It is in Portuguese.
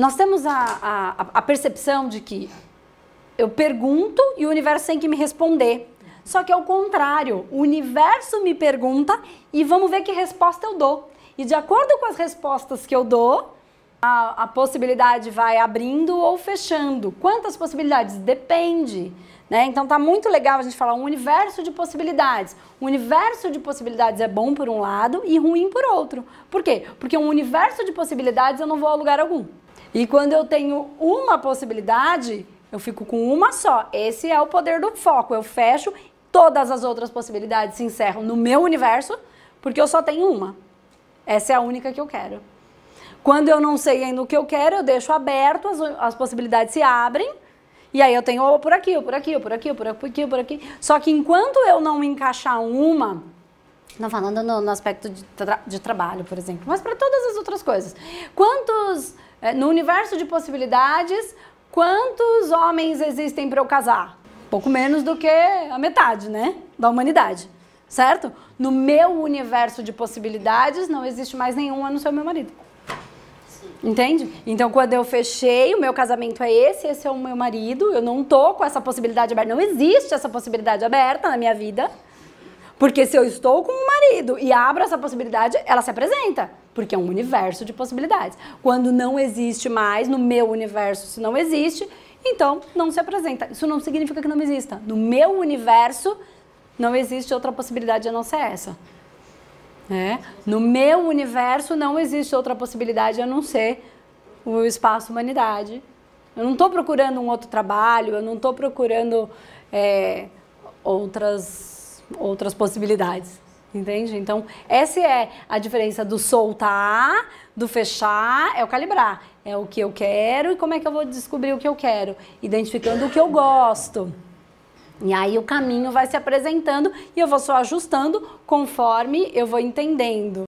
Nós temos a, a, a percepção de que eu pergunto e o universo tem que me responder. Só que é o contrário, o universo me pergunta e vamos ver que resposta eu dou. E de acordo com as respostas que eu dou, a, a possibilidade vai abrindo ou fechando. Quantas possibilidades? Depende. Né? Então tá muito legal a gente falar um universo de possibilidades. O universo de possibilidades é bom por um lado e ruim por outro. Por quê? Porque um universo de possibilidades eu não vou a lugar algum. E quando eu tenho uma possibilidade, eu fico com uma só. Esse é o poder do foco. Eu fecho, todas as outras possibilidades se encerram no meu universo, porque eu só tenho uma. Essa é a única que eu quero. Quando eu não sei ainda o que eu quero, eu deixo aberto, as, as possibilidades se abrem. E aí eu tenho por aqui, por aqui, por aqui, por aqui, por aqui, por aqui. Só que enquanto eu não encaixar uma, não falando no, no aspecto de, tra de, trabalho, por exemplo, mas para todas as outras coisas. Quantos, é, no universo de possibilidades, quantos homens existem para eu casar? Pouco menos do que a metade, né? Da humanidade, certo? No meu universo de possibilidades, não existe mais nenhum a não ser meu marido. Entende? Então, quando eu fechei, o meu casamento é esse, esse é o meu marido, eu não tô com essa possibilidade aberta, não existe essa possibilidade aberta na minha vida. Porque se eu estou com um marido e abro essa possibilidade, ela se apresenta. Porque é um universo de possibilidades. Quando não existe mais, no meu universo, se não existe, então não se apresenta. Isso não significa que não exista. No meu universo, não existe outra possibilidade a não ser essa. É? No meu universo, não existe outra possibilidade a não ser o espaço humanidade. Eu não estou procurando um outro trabalho, eu não estou procurando é, outras outras possibilidades. Entende? Então, essa é a diferença do soltar, do fechar, é o calibrar. É o que eu quero e como é que eu vou descobrir o que eu quero? Identificando o que eu gosto. E aí o caminho vai se apresentando e eu vou só ajustando conforme eu vou entendendo.